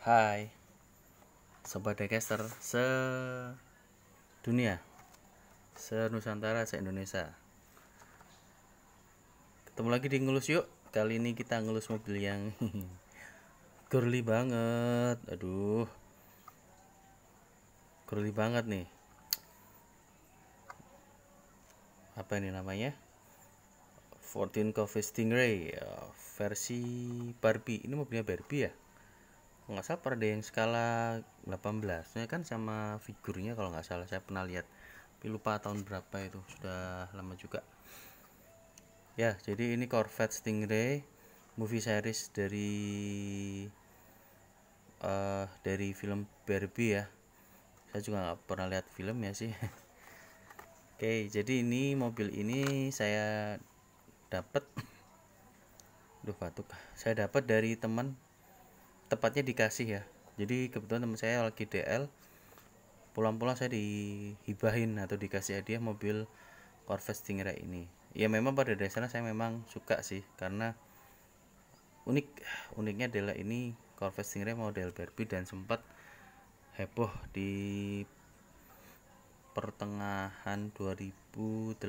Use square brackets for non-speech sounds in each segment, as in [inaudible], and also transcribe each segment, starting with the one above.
Hai Sobat Dekaster Se dunia Se Nusantara, se Indonesia Ketemu lagi di ngelus yuk Kali ini kita ngelus mobil yang Curly [laughs] banget Aduh Curly banget nih Apa ini namanya 14 Coffee Stingray ya, Versi Barbie Ini mobilnya Barbie ya nggak salah per yang skala 18 nya kan sama figurnya kalau nggak salah saya pernah lihat tapi lupa tahun berapa itu sudah lama juga ya jadi ini Corvette Stingray movie series dari uh, dari film Barbie ya saya juga nggak pernah lihat film ya sih [laughs] Oke jadi ini mobil ini saya dapat duh batuk saya dapat dari teman tepatnya dikasih ya jadi kebetulan teman saya lagi DL pulang-pulang saya dihibahin atau dikasih hadiah mobil Corvette Stingray ini ya memang pada dasarnya saya memang suka sih karena unik uniknya adalah ini Corvette Stingray model Barbie dan sempat heboh di pertengahan 2018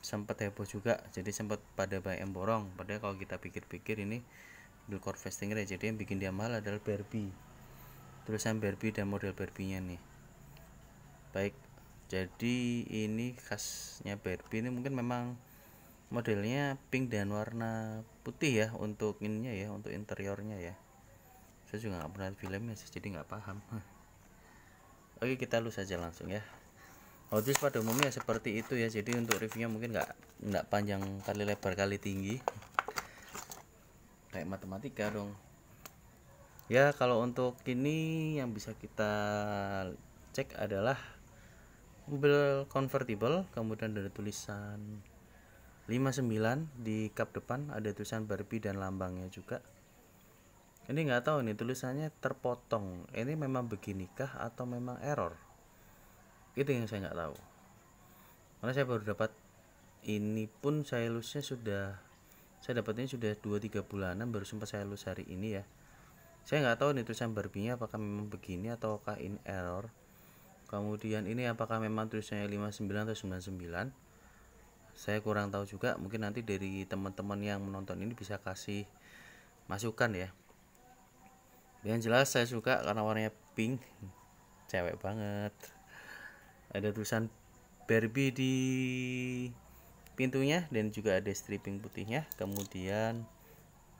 sempat heboh juga jadi sempat pada banyak yang borong padahal kalau kita pikir-pikir ini festing ya, jadi yang bikin dia mahal adalah Barbie tulisan Barbie dan model Barbie nya nih baik jadi ini khasnya Barbie ini mungkin memang modelnya pink dan warna putih ya untuk ininya ya untuk interiornya ya saya juga nggak pernah filmnya sih jadi nggak paham [laughs] oke kita lu saja langsung ya Otis pada umumnya seperti itu ya jadi untuk reviewnya mungkin nggak nggak panjang kali lebar kali tinggi kayak matematika dong ya kalau untuk ini yang bisa kita cek adalah mobil convertible kemudian ada tulisan 59 di kap depan ada tulisan Barbie dan lambangnya juga ini nggak tahu nih tulisannya terpotong ini memang beginikah atau memang error itu yang saya nggak tahu karena saya baru dapat ini pun saya lusnya sudah saya dapatnya sudah 2-3 bulanan baru sempat saya lulus hari ini ya saya nggak tahu nih tulisan Barbie-nya apakah memang begini ataukah in error kemudian ini apakah memang tulisannya 59 atau 99 saya kurang tahu juga mungkin nanti dari teman-teman yang menonton ini bisa kasih masukan ya yang jelas saya suka karena warnanya pink cewek banget ada tulisan Barbie di pintunya dan juga ada stripping putihnya kemudian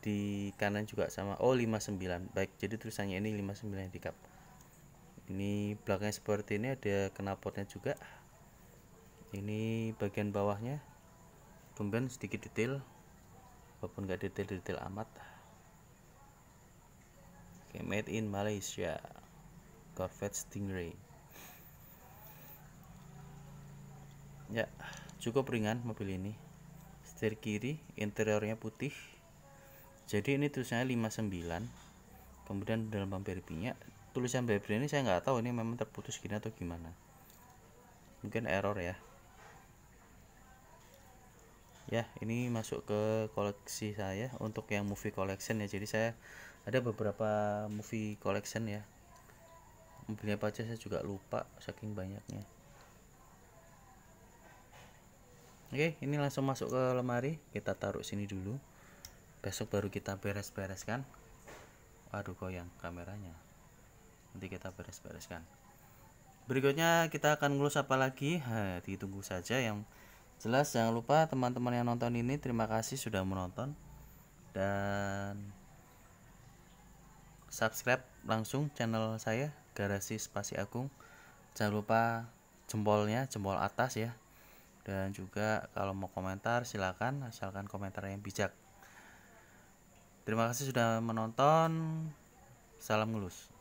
di kanan juga sama oh 59 baik jadi tulisannya ini 59 handicap ini belakangnya seperti ini ada knalpotnya juga ini bagian bawahnya kemudian sedikit detail walaupun nggak detail-detail amat Oke, made in Malaysia Corvette Stingray ya yeah cukup ringan mobil ini setir kiri interiornya putih jadi ini tulisannya 59 kemudian dalam bumper minyak tulisan bumper ini saya nggak tahu ini memang terputus gini atau gimana mungkin error ya ya ini masuk ke koleksi saya untuk yang movie collection ya jadi saya ada beberapa movie collection ya mobilnya apa aja saya juga lupa saking banyaknya Oke, ini langsung masuk ke lemari. Kita taruh sini dulu. Besok baru kita beres-bereskan. Waduh, goyang kameranya. Nanti kita beres-bereskan. Berikutnya kita akan ngurus apa lagi? Ha, ditunggu saja yang jelas jangan lupa teman-teman yang nonton ini terima kasih sudah menonton dan subscribe langsung channel saya Garasi Spasi Agung. Jangan lupa jempolnya, jempol atas ya dan juga kalau mau komentar silakan asalkan komentar yang bijak terima kasih sudah menonton salam lulus